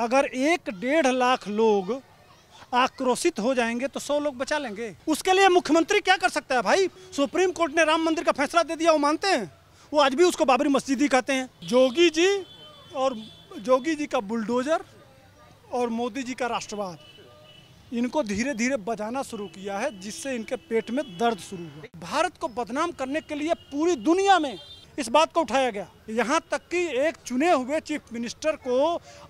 अगर एक डेढ़ लाख लोग आक्रोशित हो जाएंगे तो सौ लोग बचा लेंगे उसके लिए मुख्यमंत्री क्या कर सकता है भाई सुप्रीम कोर्ट ने राम मंदिर का फैसला दे दिया वो मानते हैं वो आज भी उसको बाबरी मस्जिद ही कहते हैं जोगी जी और जोगी जी का बुलडोजर और मोदी जी का राष्ट्रवाद इनको धीरे धीरे बजाना शुरू किया है जिससे इनके पेट में दर्द शुरू हुआ भारत को बदनाम करने के लिए पूरी दुनिया में इस बात को उठाया गया यहाँ तक कि एक चुने हुए चीफ मिनिस्टर को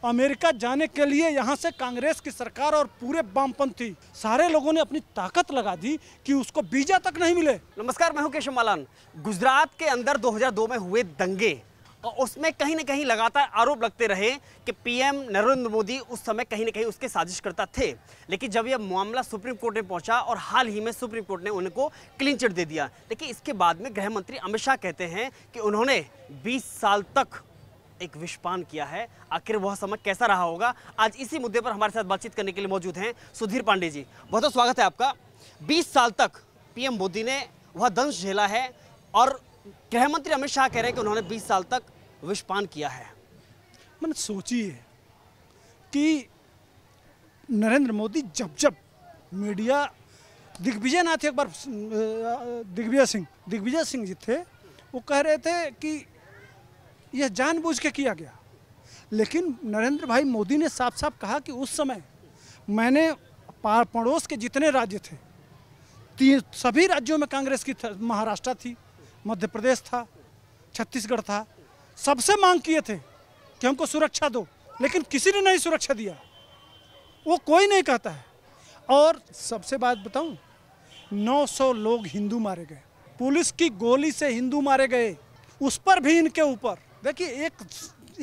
अमेरिका जाने के लिए यहाँ से कांग्रेस की सरकार और पूरे वामपंथी सारे लोगों ने अपनी ताकत लगा दी कि उसको वीजा तक नहीं मिले नमस्कार मैं हूँ केशव मालान गुजरात के अंदर 2002 में हुए दंगे और उसमें कहीं ना कहीं लगातार आरोप लगते रहे कि पीएम नरेंद्र मोदी उस समय कहीं ना कहीं उसके साजिशकर्ता थे लेकिन जब यह मामला सुप्रीम कोर्ट में पहुंचा और हाल ही में सुप्रीम कोर्ट ने उनको क्लीन चिट दे दिया लेकिन इसके बाद में गृह मंत्री अमित शाह कहते हैं कि उन्होंने बीस साल तक एक विषपान किया है आखिर वह समय कैसा रहा होगा आज इसी मुद्दे पर हमारे साथ बातचीत करने के लिए मौजूद हैं सुधीर पांडे जी बहुत स्वागत है आपका बीस साल तक पीएम मोदी ने वह दंश झेला है और गृह मंत्री अमित शाह कह रहे हैं कि उन्होंने 20 साल तक विषपान किया है मैंने सोचिए कि नरेंद्र मोदी जब जब मीडिया दिग्विजय नाथ एक बार दिग्विजय सिंह दिग्विजय सिंह जी थे वो कह रहे थे कि यह जानबूझ के किया गया लेकिन नरेंद्र भाई मोदी ने साफ साफ कहा कि उस समय मैंने पड़ोस के जितने राज्य थे तीन सभी राज्यों में कांग्रेस की महाराष्ट्र थी मध्य प्रदेश था छत्तीसगढ़ था सबसे मांग किए थे कि हमको सुरक्षा दो लेकिन किसी ने नहीं सुरक्षा दिया वो कोई नहीं कहता है और सबसे बात बताऊं 900 लोग हिंदू मारे गए पुलिस की गोली से हिंदू मारे गए उस पर भी इनके ऊपर देखिए एक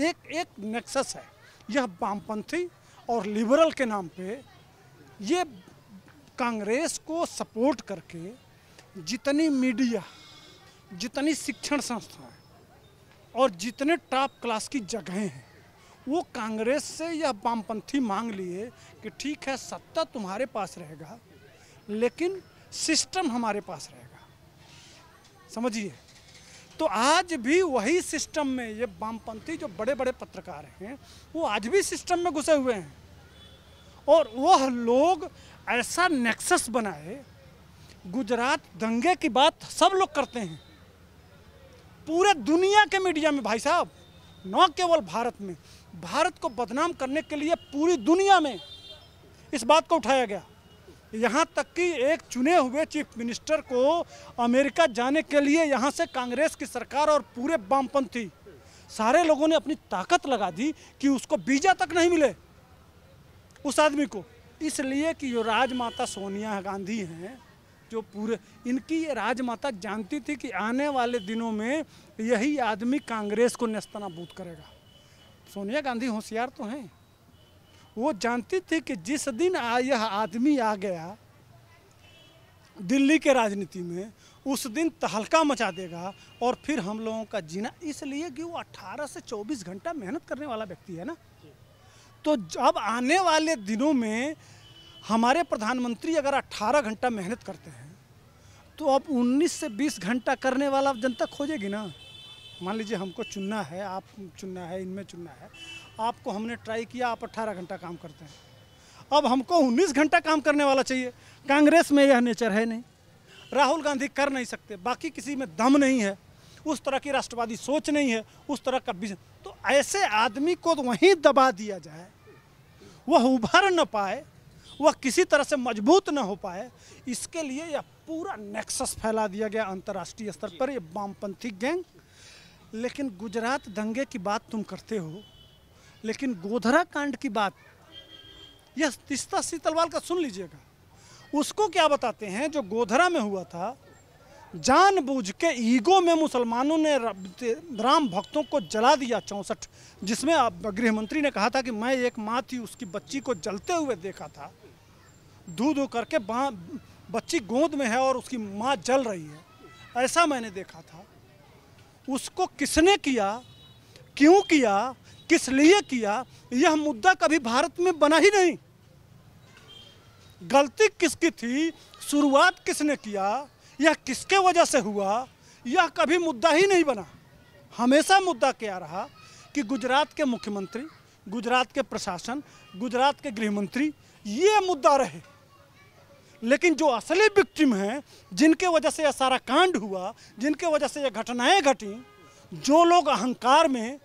एक एक नेक्सस है यह वामपंथी और लिबरल के नाम पे ये कांग्रेस को सपोर्ट करके जितनी मीडिया जितनी शिक्षण संस्थाएं और जितने टॉप क्लास की जगहें हैं वो कांग्रेस से या वामपंथी मांग लिए कि ठीक है सत्ता तुम्हारे पास रहेगा लेकिन सिस्टम हमारे पास रहेगा समझिए तो आज भी वही सिस्टम में ये वामपंथी जो बड़े बड़े पत्रकार हैं वो आज भी सिस्टम में घुसे हुए हैं और वह लोग ऐसा नेक्सस बनाए गुजरात दंगे की बात सब लोग करते हैं पूरे दुनिया के मीडिया में भाई साहब न केवल भारत में भारत को बदनाम करने के लिए पूरी दुनिया में इस बात को उठाया गया यहाँ तक कि एक चुने हुए चीफ मिनिस्टर को अमेरिका जाने के लिए यहाँ से कांग्रेस की सरकार और पूरे वामपंथी सारे लोगों ने अपनी ताकत लगा दी कि उसको वीज़ा तक नहीं मिले उस आदमी को इसलिए कि जो राजमाता सोनिया गांधी हैं जो पूरे इनकी ये राजमाता जानती थी कि आने वाले दिनों में यही आदमी कांग्रेस को नस्तनाबूत करेगा सोनिया गांधी होशियार तो हैं वो जानती थी कि जिस दिन आ, यह आदमी आ गया दिल्ली के राजनीति में उस दिन तहलका मचा देगा और फिर हम लोगों का जीना इसलिए कि वो 18 से 24 घंटा मेहनत करने वाला व्यक्ति है ना तो अब आने वाले दिनों में हमारे प्रधानमंत्री अगर 18 घंटा मेहनत करते हैं तो आप 19 से 20 घंटा करने वाला जनता खोजेगी ना मान लीजिए हमको चुनना है आप चुनना है इनमें चुनना है आपको हमने ट्राई किया आप 18 घंटा काम करते हैं अब हमको 19 घंटा काम करने वाला चाहिए कांग्रेस में यह नेचर है नहीं राहुल गांधी कर नहीं सकते बाकी किसी में दम नहीं है उस तरह की राष्ट्रवादी सोच नहीं है उस तरह का बिजनेस तो ऐसे आदमी को तो वहीं दबा दिया जाए वह उभर न पाए वह किसी तरह से मजबूत न हो पाए इसके लिए यह पूरा नेक्सस फैला दिया गया अंतर्राष्ट्रीय स्तर पर यह वामपंथी गैंग लेकिन गुजरात दंगे की बात तुम करते हो लेकिन गोधरा कांड की बात यह तिस्ता शीतलवाल का सुन लीजिएगा उसको क्या बताते हैं जो गोधरा में हुआ था जानबूझ के ईगो में मुसलमानों ने राम भक्तों को जला दिया चौंसठ जिसमें गृह मंत्री ने कहा था कि मैं एक माँ थी उसकी बच्ची को जलते हुए देखा था दूध दू करके बच्ची गोद में है और उसकी माँ जल रही है ऐसा मैंने देखा था उसको किसने किया क्यों किया किस लिए किया यह मुद्दा कभी भारत में बना ही नहीं गलती किसकी थी शुरुआत किसने किया यह किसके वजह से हुआ यह कभी मुद्दा ही नहीं बना हमेशा मुद्दा क्या रहा कि गुजरात के मुख्यमंत्री गुजरात के प्रशासन गुजरात के गृहमंत्री ये मुद्दा रहे लेकिन जो असली विक्टिम हैं जिनके वजह से यह सारा कांड हुआ जिनके वजह से यह घटनाएं घटी जो लोग अहंकार में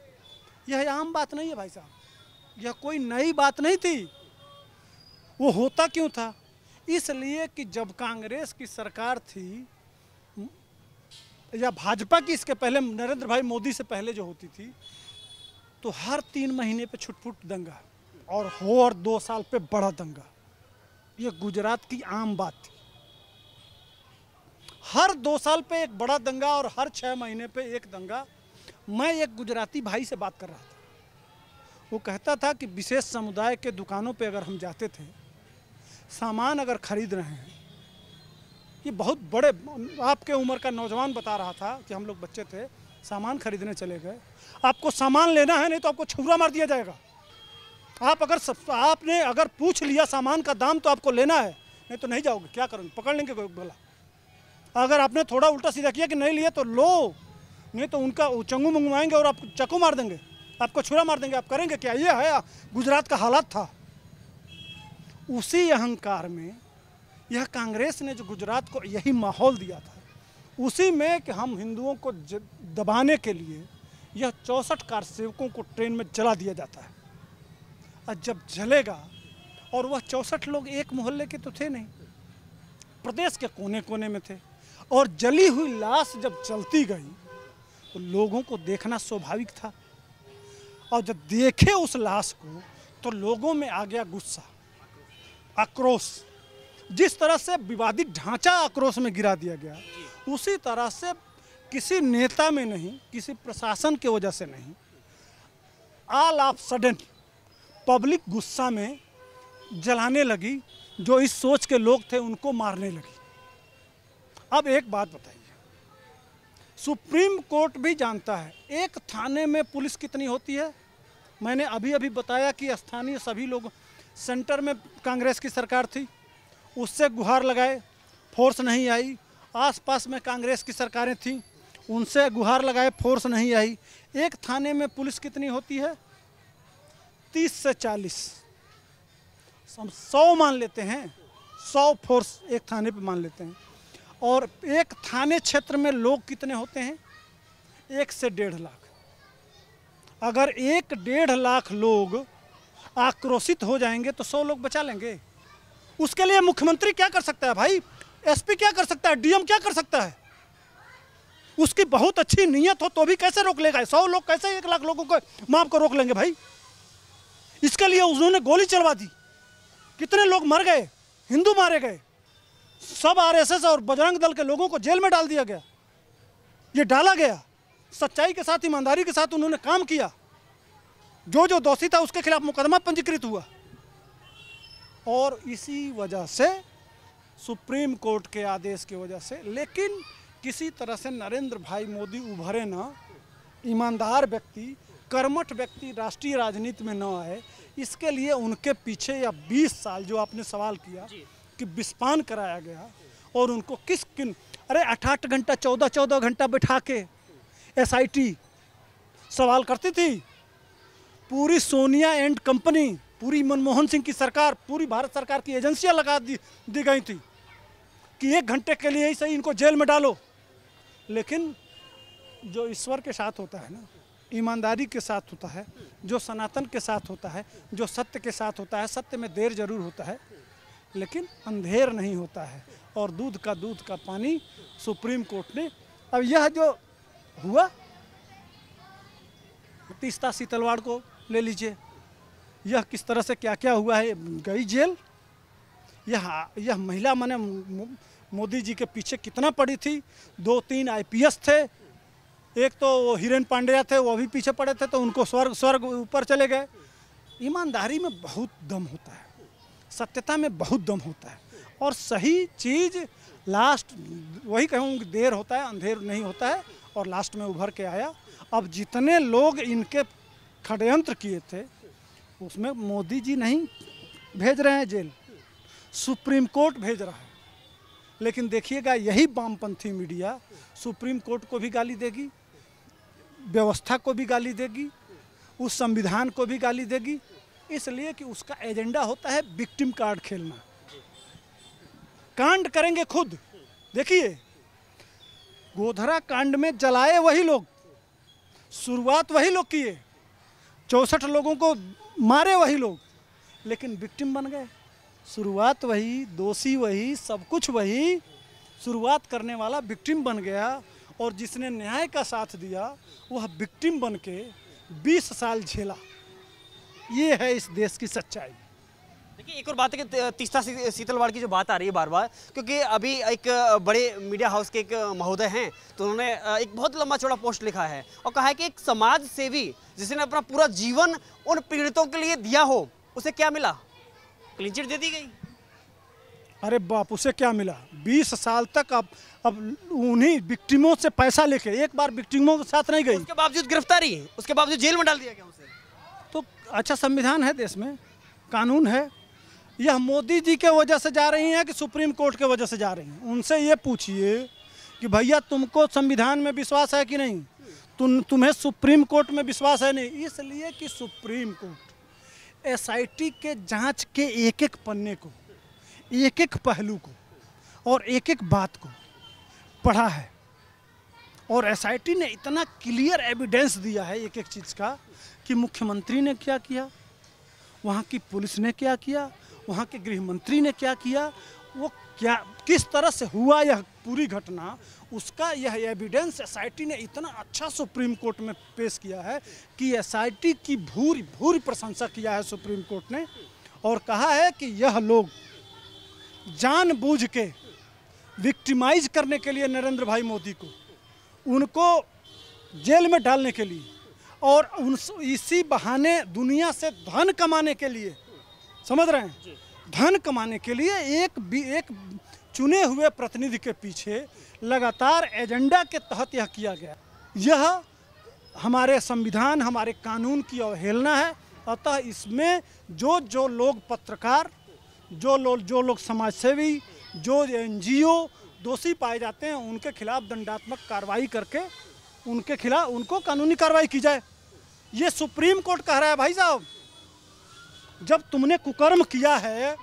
यह आम बात नहीं है भाई साहब यह कोई नई बात नहीं थी वो होता क्यों था इसलिए कि जब कांग्रेस की सरकार थी या भाजपा की इसके पहले नरेंद्र भाई मोदी से पहले जो होती थी तो हर तीन महीने पे छुटपुट दंगा और हो और दो साल पे बड़ा दंगा ये गुजरात की आम बात थी हर दो साल पे एक बड़ा दंगा और हर छः महीने पे एक दंगा मैं एक गुजराती भाई से बात कर रहा था वो कहता था कि विशेष समुदाय के दुकानों पे अगर हम जाते थे सामान अगर खरीद रहे हैं ये बहुत बड़े आपके उम्र का नौजवान बता रहा था कि हम लोग बच्चे थे सामान खरीदने चले गए आपको सामान लेना है नहीं तो आपको छुरा मार दिया जाएगा आप अगर सब आपने अगर पूछ लिया सामान का दाम तो आपको लेना है नहीं तो नहीं जाओगे क्या करोगे पकड़ लेंगे भला अगर आपने थोड़ा उल्टा सीधा किया कि नहीं लिया तो लो नहीं तो उनका चंगू मंगवाएंगे और आप चक्कू मार देंगे आपको छुरा मार देंगे आप करेंगे क्या ये है गुजरात का हालात था उसी अहंकार में यह कांग्रेस ने जो गुजरात को यही माहौल दिया था उसी में कि हम हिंदुओं को दबाने के लिए यह चौंसठ कार सेवकों को ट्रेन में चला दिया जाता है और जब जलेगा और वह चौंसठ लोग एक मोहल्ले के तो थे नहीं प्रदेश के कोने कोने में थे और जली हुई लाश जब चलती गई तो लोगों को देखना स्वाभाविक था और जब देखे उस लाश को तो लोगों में आ गया गुस्सा आक्रोश जिस तरह से विवादित ढांचा आक्रोश में गिरा दिया गया उसी तरह से किसी नेता में नहीं किसी प्रशासन के वजह से नहीं आल ऑफ सडन पब्लिक गुस्सा में जलाने लगी जो इस सोच के लोग थे उनको मारने लगी अब एक बात बताइए सुप्रीम कोर्ट भी जानता है एक थाने में पुलिस कितनी होती है मैंने अभी अभी बताया कि स्थानीय सभी लोग सेंटर में कांग्रेस की सरकार थी उससे गुहार लगाए फोर्स नहीं आई आसपास में कांग्रेस की सरकारें थीं उनसे गुहार लगाए फोर्स नहीं आई एक थाने में पुलिस कितनी होती है तीस से चालीस हम सौ मान लेते हैं सौ फोर्स एक थाने पे मान लेते हैं और एक थाने क्षेत्र में लोग कितने होते हैं एक से डेढ़ लाख अगर एक डेढ़ लाख लोग आक्रोशित हो जाएंगे तो सौ लोग बचा लेंगे उसके लिए मुख्यमंत्री क्या कर सकता है भाई एसपी क्या कर सकता है डीएम क्या कर सकता है उसकी बहुत अच्छी नीयत हो तो भी कैसे रोक लेगा सौ लोग कैसे एक लाख लोगों को माफ को रोक लेंगे भाई इसके लिए उन्होंने गोली चलवा दी कितने लोग मर गए हिंदू मारे गए सब आरएसएस और बजरंग दल के लोगों को जेल में डाल दिया गया ये डाला गया सच्चाई के साथ ईमानदारी के साथ उन्होंने काम किया जो जो दोषी था उसके खिलाफ मुकदमा पंजीकृत हुआ और इसी वजह से सुप्रीम कोर्ट के आदेश की वजह से लेकिन किसी तरह से नरेंद्र भाई मोदी उभरे ना ईमानदार व्यक्ति कर्मठ व्यक्ति राष्ट्रीय राजनीति में न आए इसके लिए उनके पीछे या 20 साल जो आपने सवाल किया कि विस्पान कराया गया और उनको किस किन अरे आठ आठ घंटा चौदह चौदह घंटा बैठा के एस सवाल करती थी पूरी सोनिया एंड कंपनी पूरी मनमोहन सिंह की सरकार पूरी भारत सरकार की एजेंसियां लगा दी दी गई थी कि एक घंटे के लिए ही सही इनको जेल में डालो लेकिन जो ईश्वर के साथ होता है ना ईमानदारी के साथ होता है जो सनातन के साथ होता है जो सत्य के साथ होता है सत्य में देर जरूर होता है लेकिन अंधेर नहीं होता है और दूध का दूध का पानी सुप्रीम कोर्ट ने अब यह जो हुआ तीसता सीतलवाड़ को ले लीजिए यह किस तरह से क्या क्या हुआ है गई जेल यह यह महिला मैंने मोदी जी के पीछे कितना पड़ी थी दो तीन आईपीएस थे एक तो वो हिरेन पांड्या थे वो भी पीछे पड़े थे तो उनको स्वर्ग स्वर्ग ऊपर चले गए ईमानदारी में बहुत दम होता है सत्यता में बहुत दम होता है और सही चीज़ लास्ट वही कहूँ देर होता है अंधेर नहीं होता है और लास्ट में उभर के आया अब जितने लोग इनके षडयंत्र किए थे उसमें मोदी जी नहीं भेज रहे हैं जेल सुप्रीम कोर्ट भेज रहा है लेकिन देखिएगा यही वामपंथी मीडिया सुप्रीम कोर्ट को भी गाली देगी व्यवस्था को भी गाली देगी उस संविधान को भी गाली देगी इसलिए कि उसका एजेंडा होता है विक्टिम कार्ड खेलना कांड करेंगे खुद देखिए गोधरा कांड में जलाए वही लोग शुरुआत वही लोग किए चौसठ लोगों को मारे वही लोग लेकिन विक्टिम बन गए शुरुआत वही दोषी वही सब कुछ वही शुरुआत करने वाला विक्टिम बन गया और जिसने न्याय का साथ दिया वह विक्टिम बन के बीस साल झेला ये है इस देश की सच्चाई देखिए एक और बात है कि तीसरा शीतलवाड़ की जो बात आ रही है बार बार क्योंकि अभी एक बड़े मीडिया हाउस के एक महोदय हैं तो उन्होंने एक बहुत लंबा चौड़ा पोस्ट लिखा है और कहा है कि एक समाज सेवी जिसने अपना पूरा जीवन उन पीड़ितों के लिए दिया हो उसे क्या मिला क्लीन चिट दे दी गई अरे बाप उसे क्या मिला बीस साल तक आप अब उन्हीं विक्टिमों से पैसा लेके एक बार विक्टिमों के साथ नहीं गई उसके बावजूद गिरफ्तारी उसके बावजूद जेल में डाल दिया गया उसे तो अच्छा संविधान है देश में कानून है यह मोदी जी के वजह से जा रही हैं कि सुप्रीम कोर्ट के वजह से जा रही हैं उनसे ये पूछिए कि भैया तुमको संविधान में विश्वास है कि नहीं तुम तुम्हें सुप्रीम कोर्ट में विश्वास है नहीं इसलिए कि सुप्रीम कोर्ट एसआईटी के जांच के एक एक पन्ने को एक एक पहलू को और एक एक बात को पढ़ा है और एसआईटी ने इतना क्लियर एविडेंस दिया है एक एक चीज़ का कि मुख्यमंत्री ने क्या किया वहाँ की पुलिस ने क्या किया वहाँ के गृह मंत्री ने क्या किया वो क्या किस तरह से हुआ यह पूरी घटना उसका यह एविडेंस एसआईटी ने इतना अच्छा सुप्रीम कोर्ट में पेश किया है कि एसआईटी की भूरी भूरी प्रशंसा किया है सुप्रीम कोर्ट ने और कहा है कि यह लोग जानबूझ के विक्टिमाइज करने के लिए नरेंद्र भाई मोदी को उनको जेल में डालने के लिए और उन इसी बहाने दुनिया से धन कमाने के लिए समझ रहे हैं धन कमाने के लिए एक भी एक चुने हुए प्रतिनिधि के पीछे लगातार एजेंडा के तहत यह किया गया यह हमारे संविधान हमारे कानून की अवहेलना है अतः इसमें जो जो लोग पत्रकार जो लोग जो लोग समाजसेवी जो एन दोषी पाए जाते हैं उनके खिलाफ दंडात्मक कार्रवाई करके उनके खिलाफ उनको कानूनी कार्रवाई की जाए ये सुप्रीम कोर्ट कह रहा है भाई साहब जब तुमने कुकर्म किया है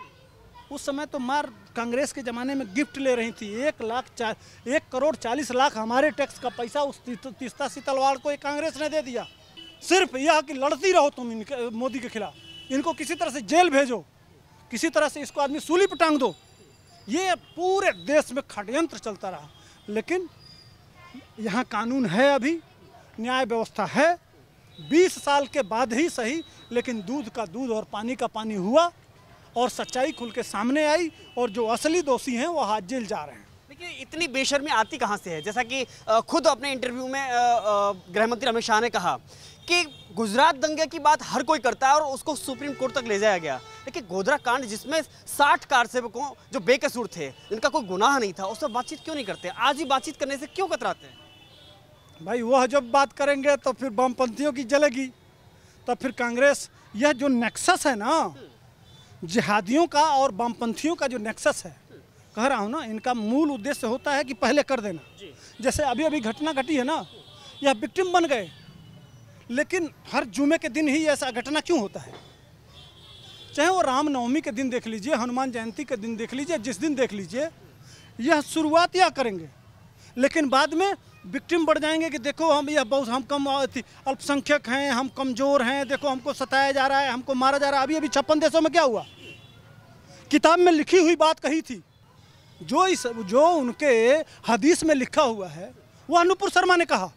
उस समय तो मार कांग्रेस के ज़माने में गिफ्ट ले रही थी एक लाख चार एक करोड़ चालीस लाख हमारे टैक्स का पैसा उस तीस्ता सीतलवाड़ को एक कांग्रेस ने दे दिया सिर्फ यह कि लड़ती रहो तुम इनके मोदी के खिलाफ इनको किसी तरह से जेल भेजो किसी तरह से इसको आदमी सूली पटांग टांग दो ये पूरे देश में खडयंत्र चलता रहा लेकिन यहाँ कानून है अभी न्याय व्यवस्था है 20 साल के बाद ही सही लेकिन दूध का दूध और पानी का पानी हुआ और सच्चाई खुल के सामने आई और जो असली दोषी हैं वो हाथ जेल जा रहे हैं देखिए इतनी बेशर्मी आती कहाँ से है जैसा कि खुद अपने इंटरव्यू में गृहमंत्री अमित शाह ने कहा कि गुजरात दंगे की बात हर कोई करता है और उसको सुप्रीम कोर्ट तक ले जाया गया लेकिन गोधरा कांड जिसमें 60 कार सेवकों जो बेकसूर थे इनका कोई गुनाह नहीं था उस पर बातचीत क्यों नहीं करते आज ही बातचीत करने से क्यों कतराते हैं भाई वह जब बात करेंगे तो फिर वामपंथियों की जलेगी तो फिर कांग्रेस यह जो नेक्सस है ना जिहादियों का और वामपंथियों का जो नेक्सस है कह रहा हूँ ना इनका मूल उद्देश्य होता है कि पहले कर देना जैसे अभी अभी घटना घटी है ना यह विक्टिम बन गए लेकिन हर जुमे के दिन ही ऐसा घटना क्यों होता है चाहे वो रामनवमी के दिन देख लीजिए हनुमान जयंती के दिन देख लीजिए जिस दिन देख लीजिए यह शुरुआत या करेंगे लेकिन बाद में विक्टिम बढ़ जाएंगे कि देखो हम यह बहुत हम कम अल्पसंख्यक हैं हम कमज़ोर हैं देखो हमको सताया जा रहा है हमको मारा जा रहा है अभी अभी छप्पन देशों में क्या हुआ किताब में लिखी हुई बात कही थी जो इस जो उनके हदीस में लिखा हुआ है वो अनुपुर शर्मा ने कहा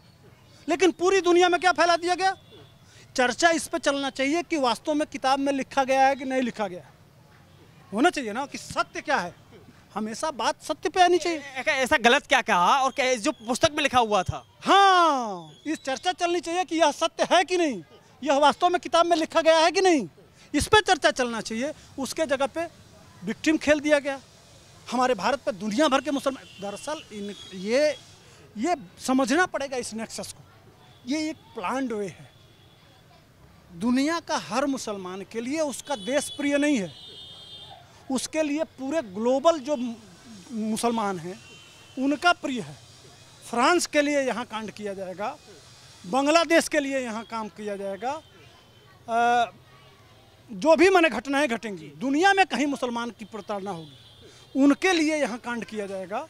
लेकिन पूरी दुनिया में क्या फैला दिया गया चर्चा इस पर चलना चाहिए कि वास्तव में किताब में लिखा गया है कि नहीं लिखा गया होना चाहिए ना कि सत्य क्या है हमेशा बात सत्य पे आनी चाहिए ऐसा गलत क्या कहा और क्या जो पुस्तक में लिखा हुआ था हाँ इस चर्चा चलनी चाहिए कि यह सत्य है कि नहीं यह वास्तव में किताब में लिखा गया है कि नहीं इस पर चर्चा चलना चाहिए उसके जगह पे विक्टिम खेल दिया गया हमारे भारत पर दुनिया भर के मुसलमान दरअसल ये ये समझना पड़ेगा इस नेक्सस को ये एक प्लान वे है दुनिया का हर मुसलमान के लिए उसका देश प्रिय नहीं है उसके लिए पूरे ग्लोबल जो मुसलमान हैं उनका प्रिय है फ्रांस के लिए यहाँ कांड किया जाएगा बांग्लादेश के लिए यहाँ काम किया जाएगा आ, जो भी मैंने घटनाएं घटेंगी दुनिया में कहीं मुसलमान की प्रताड़ना होगी उनके लिए यहाँ कांड किया जाएगा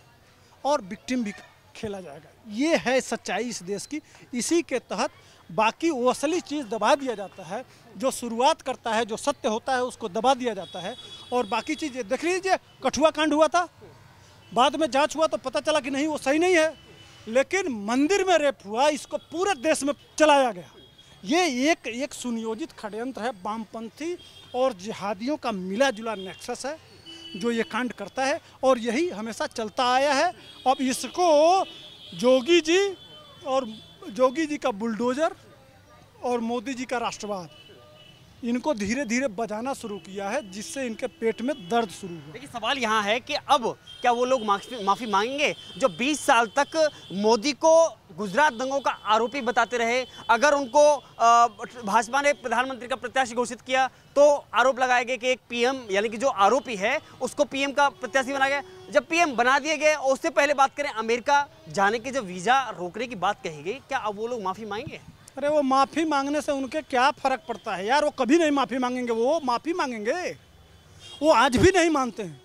और विक्टिम भी खेला जाएगा ये है सच्चाई इस देश की इसी के तहत बाकी वो असली चीज़ दबा दिया जाता है जो शुरुआत करता है जो सत्य होता है उसको दबा दिया जाता है और बाकी चीज़ें देख लीजिए कठुआ कांड हुआ था बाद में जांच हुआ तो पता चला कि नहीं वो सही नहीं है लेकिन मंदिर में रेप हुआ इसको पूरे देश में चलाया गया ये एक एक सुनियोजित षडयंत्र है वामपंथी और जिहादियों का मिला जुला नेक्सस है जो ये कांड करता है और यही हमेशा चलता आया है अब इसको जोगी जी और जोगी जी का बुलडोजर और मोदी जी का राष्ट्रवाद इनको धीरे धीरे बजाना शुरू किया है जिससे इनके पेट में दर्द शुरू हुआ देखिए सवाल यहाँ है कि अब क्या वो लोग माफ़ी मांगेंगे जो 20 साल तक मोदी को गुजरात दंगों का आरोपी बताते रहे अगर उनको भाजपा ने प्रधानमंत्री का प्रत्याशी घोषित किया तो आरोप लगाए गए कि एक पीएम यानी कि जो आरोपी है उसको पीएम का प्रत्याशी बनाया गया जब पीएम बना दिए गए उससे पहले बात करें अमेरिका जाने की जो वीज़ा रोकने की बात कही गई क्या अब वो लोग माफ़ी मांगेंगे अरे वो माफ़ी मांगने से उनके क्या फ़र्क पड़ता है यार वो कभी नहीं माफ़ी मांगेंगे वो माफ़ी मांगेंगे वो आज भी नहीं मानते हैं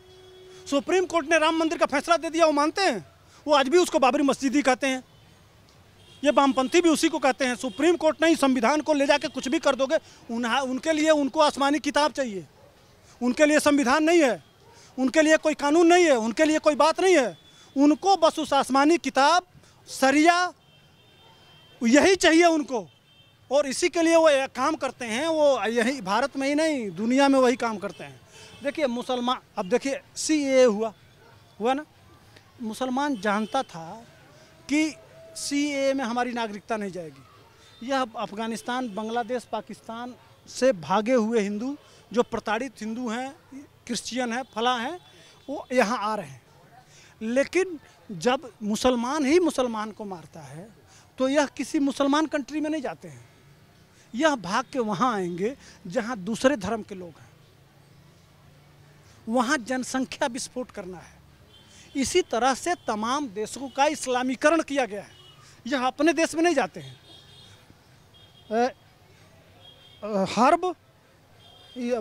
सुप्रीम कोर्ट ने राम मंदिर का फैसला दे दिया वो मानते हैं वो आज भी उसको बाबरी मस्जिद ही कहते हैं ये वामपंथी भी उसी को कहते हैं सुप्रीम कोर्ट नहीं संविधान को ले जाके कुछ भी कर दोगे उन्हा उनके लिए उनको आसमानी किताब चाहिए उनके लिए संविधान नहीं है उनके लिए कोई कानून नहीं है उनके लिए कोई बात नहीं है उनको बस उस आसमानी किताब सरिया यही चाहिए उनको और इसी के लिए वो काम करते हैं वो यही भारत में ही नहीं दुनिया में वही काम करते हैं देखिए मुसलमान अब देखिए सी ए हुआ हुआ ना मुसलमान जानता था कि सी ए में हमारी नागरिकता नहीं जाएगी यह अफ़गानिस्तान बांग्लादेश पाकिस्तान से भागे हुए हिंदू जो प्रताड़ित हिंदू हैं क्रिश्चियन हैं फला हैं वो यहाँ आ रहे हैं लेकिन जब मुसलमान ही मुसलमान को मारता है तो यह किसी मुसलमान कंट्री में नहीं जाते हैं यह भाग के वहाँ आएंगे जहाँ दूसरे धर्म के लोग हैं वहाँ जनसंख्या विस्फोट करना है इसी तरह से तमाम देशों का इस्लामीकरण किया गया है यह अपने देश में नहीं जाते हैं हर्ब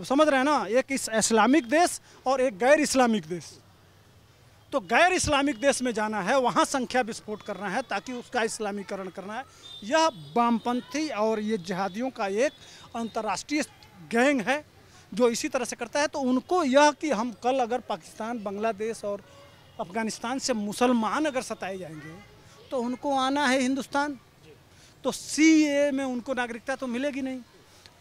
समझ रहे हैं ना एक इस्लामिक देश और एक गैर इस्लामिक देश तो गैर इस्लामिक देश में जाना है वहाँ संख्या विस्फोट करना है ताकि उसका इस्लामीकरण करना है यह वामपंथी और ये जिहादियों का एक अंतर्राष्ट्रीय गैंग है जो इसी तरह से करता है तो उनको यह कि हम कल अगर पाकिस्तान बांग्लादेश और अफगानिस्तान से मुसलमान अगर सताए जाएंगे तो उनको आना है हिंदुस्तान तो सी में उनको नागरिकता तो मिलेगी नहीं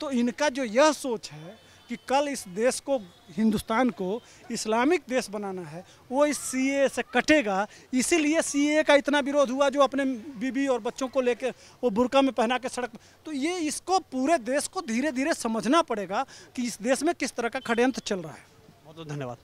तो इनका जो यह सोच है कि कल इस देश को हिंदुस्तान को इस्लामिक देश बनाना है वो इस सीए से कटेगा इसीलिए सीए का इतना विरोध हुआ जो अपने बीबी और बच्चों को लेकर वो बुरका में पहना के सड़क तो ये इसको पूरे देश को धीरे धीरे समझना पड़ेगा कि इस देश में किस तरह का षडयंत्र चल रहा है बहुत बहुत धन्यवाद